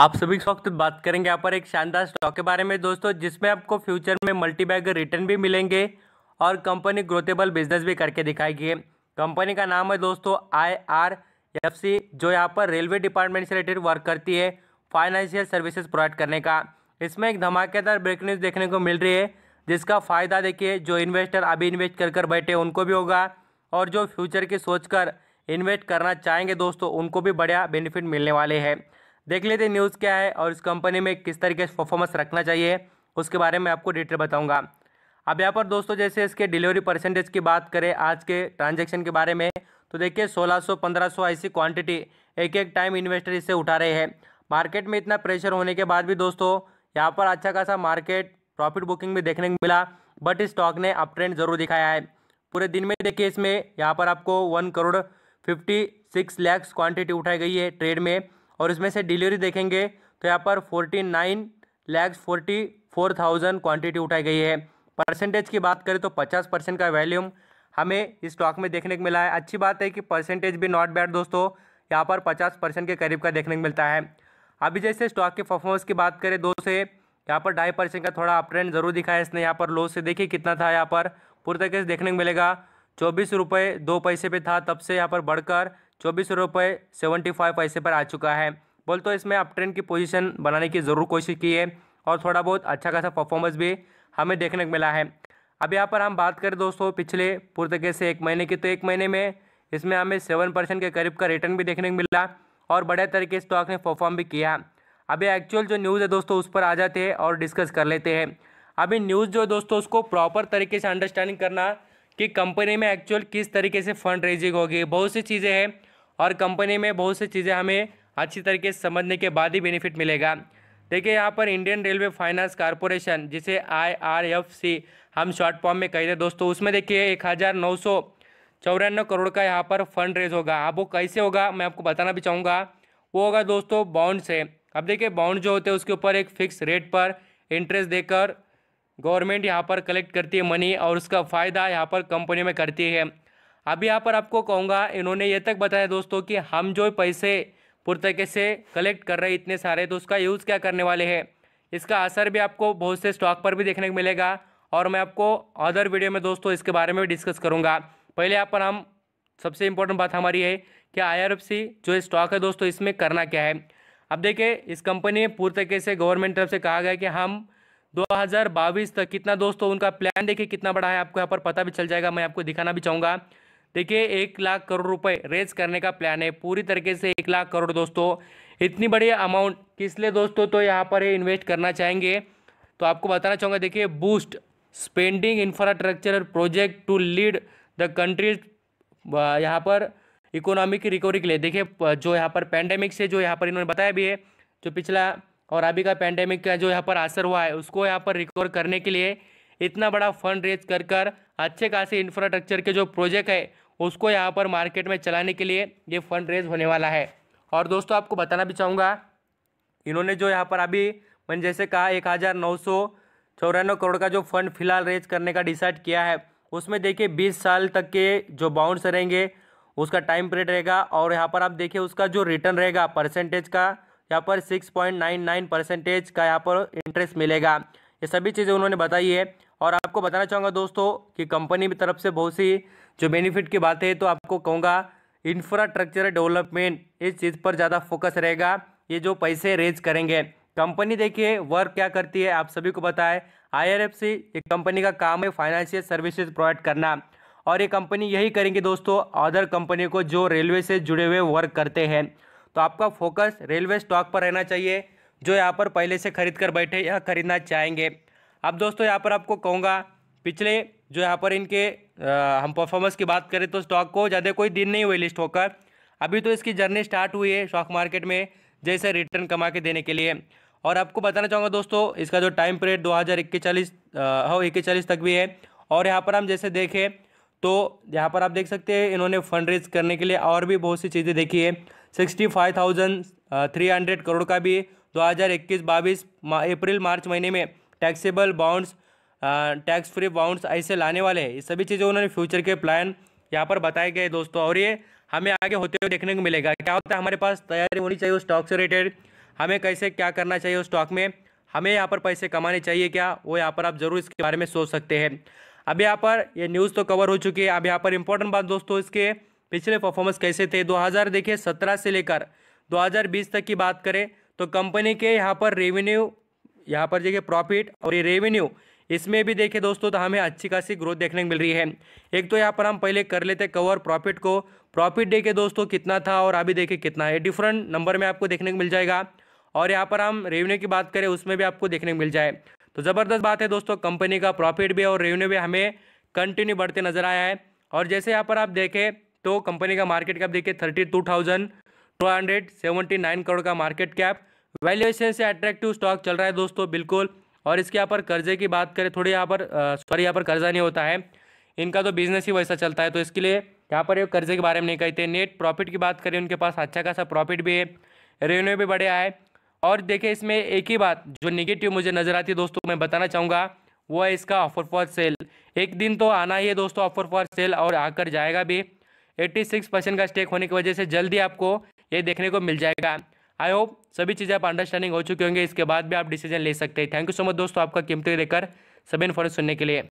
आप सभी इस वक्त बात करेंगे यहाँ पर एक शानदार स्टॉक के बारे में दोस्तों जिसमें आपको फ्यूचर में मल्टीबैगर रिटर्न भी मिलेंगे और कंपनी ग्रोथेबल बिजनेस भी करके दिखाएगी कंपनी का नाम है दोस्तों आई आर एफ सी जो यहाँ पर रेलवे डिपार्टमेंट से रिलेटेड वर्क करती है फाइनेंशियल सर्विसेज प्रोवाइड करने का इसमें एक धमाकेदार ब्रेक न्यूज़ देखने को मिल रही है जिसका फ़ायदा देखिए जो इन्वेस्टर अभी इन्वेस्ट कर कर बैठे उनको भी होगा और जो फ्यूचर की सोच कर इन्वेस्ट करना चाहेंगे दोस्तों उनको भी बढ़िया बेनिफिट मिलने वाले हैं देख लेते हैं न्यूज़ क्या है और इस कंपनी में किस तरीके से परफॉर्मेंस रखना चाहिए उसके बारे में आपको डिटेल बताऊंगा अब यहाँ पर दोस्तों जैसे इसके डिलीवरी परसेंटेज की बात करें आज के ट्रांजेक्शन के बारे में तो देखिए सोलह सौ ऐसी क्वान्टिटी एक एक टाइम इन्वेस्टर इसे उठा रहे हैं मार्केट में इतना प्रेशर होने के बाद भी दोस्तों यहाँ पर अच्छा खासा मार्केट प्रॉफिट बुकिंग भी देखने को मिला बट इस स्टॉक ने अप ट्रेंड जरूर दिखाया है पूरे दिन में देखिए इसमें यहाँ पर आपको one crore fifty six lakhs quantity उठाई गई है ट्रेड में और इसमें से डिलीवरी देखेंगे तो यहाँ पर forty nine lakhs forty four thousand quantity उठाई गई है परसेंटेज की बात करें तो पचास परसेंट का वैल्यूम हमें इस स्टॉक में देखने को मिला है अच्छी बात है कि परसेंटेज भी नॉट बैड दोस्तों यहाँ पर पचास परसेंट के करीब का देखने को मिलता है अभी जैसे स्टॉक के परफॉर्मेंस की बात करें दो से यहाँ पर ढाई परसेंट का थोड़ा अपट्रेंड जरूर दिखा है इसने यहाँ पर लो से देखिए कितना था यहाँ पर पूरी तरीके से देखने को मिलेगा चौबीस रुपये दो पैसे पे था तब से यहाँ पर बढ़कर चौबीस रुपये सेवेंटी फाइव पैसे पर आ चुका है बोल तो इसमें अप ट्रेंड की पोजीशन बनाने की ज़रूर कोशिश की है और थोड़ा बहुत अच्छा खासा परफॉर्मेंस भी हमें देखने को मिला है अब यहाँ पर हम बात करें दोस्तों पिछले पुरतके से एक महीने की तो एक महीने में इसमें हमें सेवन परसेंट के करीब का रिटर्न भी देखने को मिला और बड़े तरीके स्टॉक ने परफॉर्म भी किया अभी एक्चुअल जो न्यूज़ है दोस्तों उस पर आ जाते हैं और डिस्कस कर लेते हैं अभी न्यूज़ जो दोस्तों उसको प्रॉपर तरीके से अंडरस्टैंडिंग करना कि कंपनी में एक्चुअल किस तरीके से फंड रेजिंग होगी बहुत सी चीज़ें हैं और कंपनी में बहुत सी चीज़ें हमें अच्छी तरीके से समझने के बाद ही बेनिफिट मिलेगा देखिए यहाँ पर इंडियन रेलवे फाइनेंस कॉरपोरेशन जिसे आई आर एफ सी हम शॉर्ट फॉर्म में कहते हैं दोस्तों उसमें देखिए एक हज़ार नौ सौ चौरानवे करोड़ का यहाँ पर फंड रेज होगा अब वो कैसे होगा मैं आपको बताना भी चाहूँगा वो होगा दोस्तों बाउंड से अब देखिए बाउंड जो होते हैं उसके ऊपर एक फिक्स रेट पर इंटरेस्ट देकर गवर्नमेंट यहाँ पर कलेक्ट करती है मनी और उसका फ़ायदा यहाँ पर कंपनी में करती है अब यहाँ पर आपको कहूँगा इन्होंने ये तक बताया दोस्तों कि हम जो पैसे तरीके से कलेक्ट कर रहे हैं इतने सारे तो उसका यूज़ क्या करने वाले हैं इसका असर भी आपको बहुत से स्टॉक पर भी देखने को मिलेगा और मैं आपको अदर वीडियो में दोस्तों इसके बारे में भी डिस्कस करूँगा पहले यहाँ पर हम सबसे इम्पोर्टेंट बात हमारी है कि आई जो स्टॉक है दोस्तों इसमें करना क्या है अब देखिए इस कंपनी में पूरी तरीके से गवर्नमेंट तरफ से कहा गया कि हम 2022 तक कितना दोस्तों उनका प्लान देखिए कितना बड़ा है आपको यहाँ पर पता भी चल जाएगा मैं आपको दिखाना भी चाहूँगा देखिए एक लाख करोड़ रुपए रेज करने का प्लान है पूरी तरीके से एक लाख करोड़ दोस्तों इतनी बड़ी अमाउंट किस लिए दोस्तों तो यहाँ पर इन्वेस्ट करना चाहेंगे तो आपको बताना चाहूँगा देखिए boost spending infrastructure project to lead the countries यहाँ पर इकोनॉमी की रिकवरी के लिए देखिए जो यहाँ पर पैंडेमिक से जो यहाँ पर इन्होंने बताया भी है जो पिछला और अभी का पैंडेमिक का जो यहाँ पर असर हुआ है उसको यहाँ पर रिकवर करने के लिए इतना बड़ा फंड रेज कर कर अच्छे खासे इंफ्रास्ट्रक्चर के जो प्रोजेक्ट है उसको यहाँ पर मार्केट में चलाने के लिए ये फंड रेज होने वाला है और दोस्तों आपको बताना भी चाहूँगा इन्होंने जो यहाँ पर अभी मैंने जैसे कहा एक हज़ार नौ सौ चौरानवे करोड़ का जो फंड फिलहाल रेज करने का डिसाइड किया है उसमें देखिए बीस साल तक के जो बाउंड्स रहेंगे उसका टाइम पीरियड रहेगा और यहाँ पर आप देखिए उसका जो रिटर्न रहेगा परसेंटेज का यहाँ पर six point nine nine percentage का यहाँ पर इंटरेस्ट मिलेगा ये सभी चीज़ें उन्होंने बताई है आपको बताना चाहूँगा दोस्तों कि कंपनी की तरफ से बहुत सी जो बेनिफिट की बात है तो आपको कहूँगा इंफ्रास्ट्रक्चर डेवलपमेंट इस चीज़ पर ज़्यादा फोकस रहेगा ये जो पैसे रेज करेंगे कंपनी देखिए वर्क क्या करती है आप सभी को बताएं सी एक कंपनी का काम है फाइनेंशियल सर्विसेज प्रोवाइड करना और ये कंपनी यही करेंगे दोस्तों अदर कंपनी को जो रेलवे से जुड़े हुए वर्क करते हैं तो आपका फोकस रेलवे स्टॉक पर रहना चाहिए जो यहाँ पर पहले से खरीद कर बैठे या खरीदना चाहेंगे अब दोस्तों यहाँ पर आपको कहूँगा पिछले जो यहाँ पर इनके आ, हम परफॉर्मेंस की बात करें तो स्टॉक को ज़्यादा कोई दिन नहीं हुए लिस्ट होकर अभी तो इसकी जर्नी स्टार्ट हुई है स्टॉक मार्केट में जैसे रिटर्न कमा के देने के लिए और आपको बताना चाहूँगा दोस्तों इसका जो टाइम पीरियड दो हज़ार इक्कीस तक भी है और यहाँ पर हम जैसे देखें तो यहाँ पर आप देख सकते हैं इन्होंने फंड रेज करने के लिए और भी बहुत सी चीज़ें देखी है sixty five thousand three hundred crore का भी दो हज़ार इक्कीस बाईस अप्रैल मार्च महीने में taxable bonds tax free bonds ऐसे लाने वाले हैं ये सभी चीज़ें उन्होंने फ्यूचर के प्लान यहाँ पर बताए गए दोस्तों और ये हमें आगे होते हुए देखने को मिलेगा क्या होता है हमारे पास तैयारी होनी चाहिए उस स्टॉक से रिलेटेड हमें कैसे क्या करना चाहिए उस स्टॉक में हमें यहाँ पर पैसे कमाने चाहिए क्या वो यहाँ पर आप ज़रूर इसके बारे में सोच सकते हैं अब यहाँ पर ये न्यूज़ तो कवर हो चुकी है अब यहाँ पर इंपॉर्टेंट बात दोस्तों इसके पिछले परफॉर्मेंस कैसे थे 2000 देखिए सत्रह से लेकर 2020 तक की बात करें तो कंपनी के यहाँ पर रेवेन्यू यहाँ पर देखिए प्रॉफिट और ये रेवेन्यू इसमें भी देखिए दोस्तों तो हमें अच्छी खासी ग्रोथ देखने को मिल रही है एक तो यहाँ पर हम पहले कर लेते कवर प्रॉफिट को प्रॉफिट देखे दोस्तों कितना था और अभी देखिए कितना है डिफरेंट नंबर में आपको देखने को मिल जाएगा और यहाँ पर हम रेवेन्यू की बात करें उसमें भी आपको देखने को मिल जाए तो ज़बरदस्त बात है दोस्तों कंपनी का प्रॉफिट भी और रेवेन्यू भी हमें कंटिन्यू बढ़ते नजर आया है और जैसे यहाँ पर आप देखें तो कंपनी का मार्केट कैप देखिए thirty two thousand two hundred seventy nine crore का मार्केट कैप वैल्यूएशन से अट्रैक्टिव स्टॉक चल रहा है दोस्तों बिल्कुल और इसके यहाँ पर कर्जे की बात करें थोड़ी यहाँ पर सॉरी यहाँ पर कर्जा नहीं होता है इनका तो बिजनेस ही वैसा चलता है तो इसके लिए यहाँ पर ये कर्जे के बारे में नहीं कहते नेट प्रॉफिट की बात करें उनके पास अच्छा खासा प्रॉफिट भी है रेवेन्यू भी बढ़िया है और देखिए इसमें एक ही बात जो निगेटिव मुझे नज़र आती है दोस्तों मैं बताना चाहूँगा वो है इसका ऑफर फॉर सेल एक दिन तो आना ही है दोस्तों ऑफर फॉर सेल और आकर जाएगा भी 86 परसेंट का स्टेक होने की वजह से जल्दी आपको ये देखने को मिल जाएगा आई होप सभी चीज़ें आप अंडरस्टैंडिंग हो चुकी होंगे इसके बाद भी आप डिसीजन ले सकते हैं थैंक यू सो मच दोस्तों आपका कीमती देकर सभी इन्फॉर्मेशन सुनने के लिए